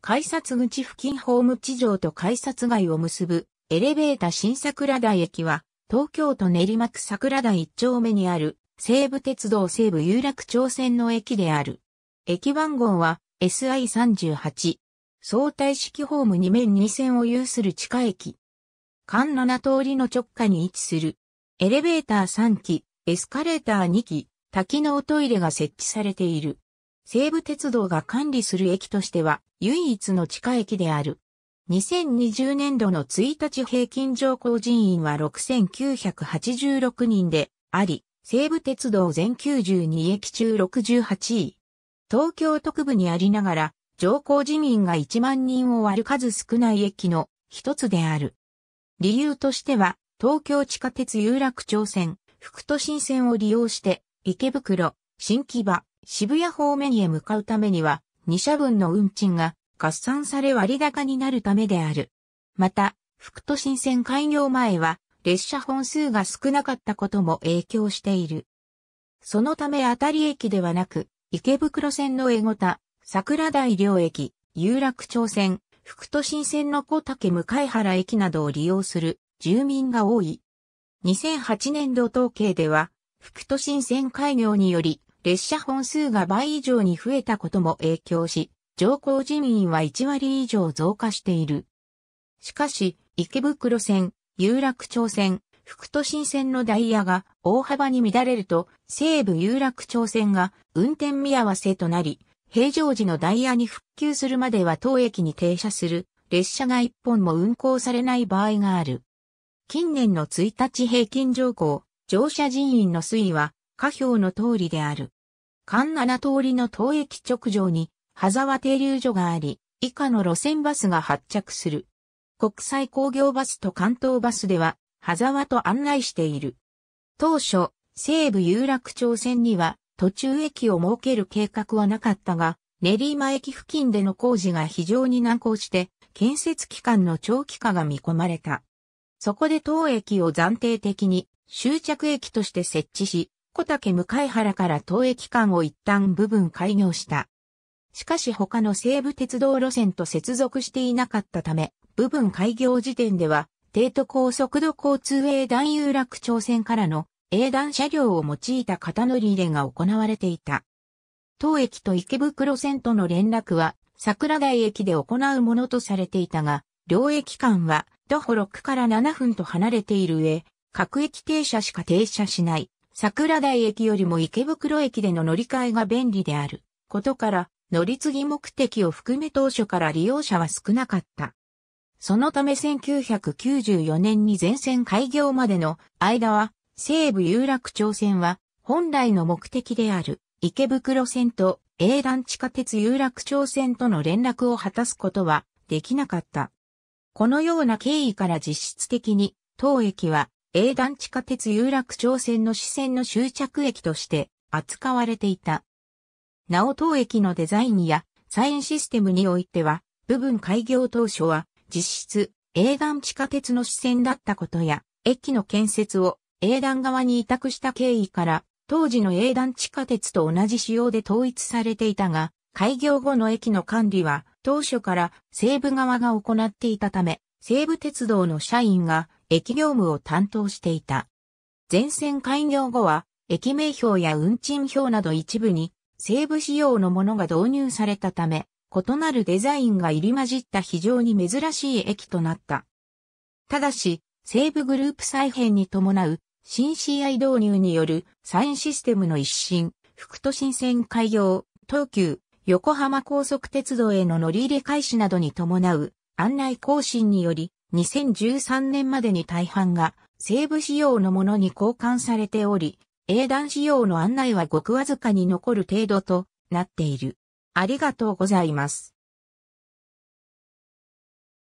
改札口付近ホーム地上と改札街を結ぶエレベータ新桜台駅は東京都練馬区桜台一丁目にある西武鉄道西武有楽町線の駅である。駅番号は SI38。相対式ホーム2面2線を有する地下駅。間7通りの直下に位置する。エレベーター3機、エスカレーター2機、多機能トイレが設置されている。西武鉄道が管理する駅としては唯一の地下駅である。2020年度の1日平均乗降人員は6986人であり、西武鉄道全92駅中68位。東京特部にありながら、乗降人員が1万人を割る数少ない駅の一つである。理由としては、東京地下鉄有楽町線、副都心線を利用して、池袋、新木場、渋谷方面へ向かうためには、二社分の運賃が合算され割高になるためである。また、福都新線開業前は、列車本数が少なかったことも影響している。そのためあたり駅ではなく、池袋線の江ご田、桜台両駅、有楽町線、福都新線の小竹向原駅などを利用する住民が多い。2008年度統計では、福都新線開業により列車本数が倍以上に増えたことも影響し、乗降人員は1割以上増加している。しかし、池袋線、有楽町線、副都心線のダイヤが大幅に乱れると、西武有楽町線が運転見合わせとなり、平常時のダイヤに復旧するまでは当駅に停車する列車が一本も運行されない場合がある。近年の1日平均乗降、乗車人員の推移は下表の通りである。関七通りの当駅直上に、羽沢停留所があり、以下の路線バスが発着する。国際工業バスと関東バスでは、羽沢と案内している。当初、西武有楽町線には、途中駅を設ける計画はなかったが、練馬駅付近での工事が非常に難航して、建設期間の長期化が見込まれた。そこで当駅を暫定的に終着駅として設置し、小竹向原から当駅間を一旦部分開業した。しかし他の西武鉄道路線と接続していなかったため、部分開業時点では、帝都高速度交通営団有楽町線からの営団車両を用いた型乗り入れが行われていた。当駅と池袋線との連絡は桜台駅で行うものとされていたが、両駅間は徒歩6から7分と離れている上、各駅停車しか停車しない桜台駅よりも池袋駅での乗り換えが便利であることから、乗り継ぎ目的を含め当初から利用者は少なかった。そのため1994年に全線開業までの間は、西武有楽町線は本来の目的である池袋線と営団地下鉄有楽町線との連絡を果たすことはできなかった。このような経緯から実質的に当駅は営団地下鉄有楽町線の支線の終着駅として扱われていた。なお当駅のデザインやサインシステムにおいては、部分開業当初は実質営団地下鉄の支線だったことや、駅の建設を営団側に委託した経緯から、当時の営団地下鉄と同じ仕様で統一されていたが、開業後の駅の管理は当初から西部側が行っていたため、西部鉄道の社員が駅業務を担当していた。全線開業後は、駅名表や運賃表など一部に、西部仕様のものが導入されたため、異なるデザインが入り混じった非常に珍しい駅となった。ただし、西部グループ再編に伴う新 CI 導入によるサインシステムの一新、副都心線開業、東急、横浜高速鉄道への乗り入れ開始などに伴う案内更新により2013年までに大半が西部仕様のものに交換されており、英断仕様の案内はごくわずかに残る程度となっている。ありがとうございます。